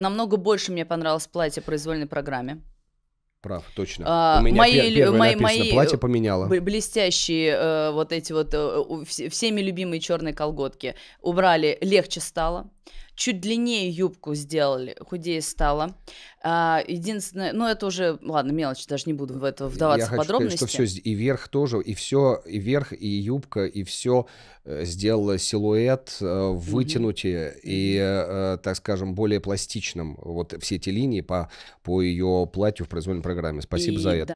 Намного больше мне понравилось платье произвольной программе. Прав, точно. А, У меня мои, пер- первое мои, мои платье поменяло. Блестящие э, вот эти вот э, всеми любимые черные колготки убрали, легче стало чуть длиннее юбку сделали, худее стало. А, единственное, ну это уже, ладно, мелочь, даже не буду в это вдаваться Я в подробности. Хочу сказать, что все и верх тоже, и все, и верх, и юбка, и все э, сделала силуэт э, вытянутее mm-hmm. и, э, так скажем, более пластичным. Вот все эти линии по по ее платью в произвольной программе. Спасибо и, за это. Да.